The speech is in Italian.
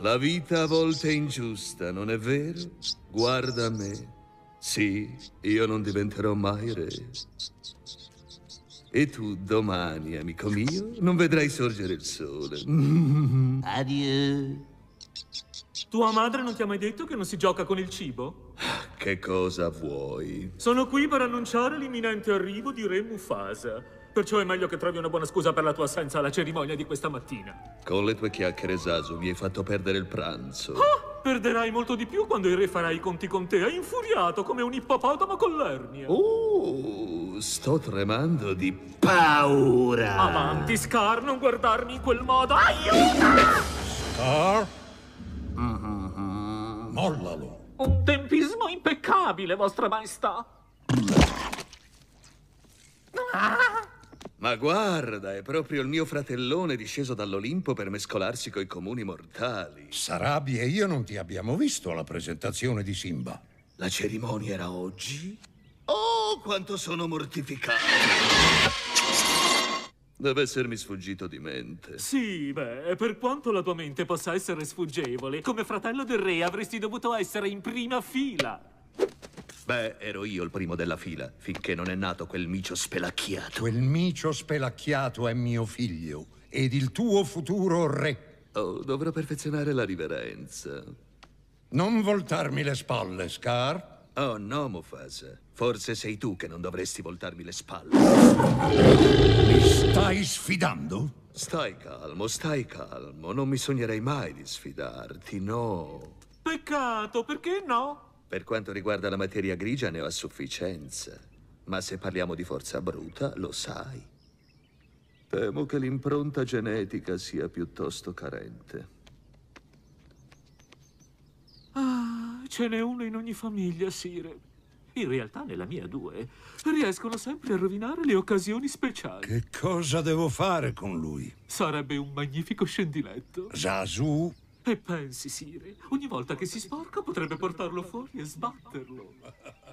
La vita a volte è ingiusta, non è vero? Guarda me. Sì, io non diventerò mai re. E tu domani, amico mio, non vedrai sorgere il sole. Adieu. Tua madre non ti ha mai detto che non si gioca con il cibo? Ah, che cosa vuoi? Sono qui per annunciare l'imminente arrivo di Re Mufasa. Perciò è meglio che trovi una buona scusa per la tua assenza alla cerimonia di questa mattina. Con le tue chiacchiere, Sasu, mi hai fatto perdere il pranzo. Ah, perderai molto di più quando il re farà i conti con te, è infuriato come un ippopotamo con l'ernia. Uh, sto tremando di paura. Avanti, Scar, non guardarmi in quel modo. Aiuto! tempismo impeccabile, vostra maestà. Ma guarda, è proprio il mio fratellone disceso dall'Olimpo per mescolarsi coi comuni mortali. Sarabi e io non ti abbiamo visto alla presentazione di Simba. La cerimonia era oggi? Oh, quanto sono mortificato! Deve essermi sfuggito di mente. Sì, beh, per quanto la tua mente possa essere sfuggevole, come fratello del re avresti dovuto essere in prima fila. Beh, ero io il primo della fila, finché non è nato quel micio spelacchiato. Quel micio spelacchiato è mio figlio, ed il tuo futuro re. Oh, dovrò perfezionare la riverenza. Non voltarmi le spalle, Scar. Oh no, Mufasa. Forse sei tu che non dovresti voltarmi le spalle. Mi stai sfidando? Stai calmo, stai calmo. Non mi sognerei mai di sfidarti, no. Peccato, perché no? Per quanto riguarda la materia grigia ne ho a sufficienza. Ma se parliamo di forza bruta, lo sai. Temo che l'impronta genetica sia piuttosto carente. Ce n'è uno in ogni famiglia, Sire. In realtà nella mia due riescono sempre a rovinare le occasioni speciali. Che cosa devo fare con lui? Sarebbe un magnifico scendiletto. Zazu? E pensi, Sire, ogni volta che si sporca potrebbe portarlo fuori e sbatterlo.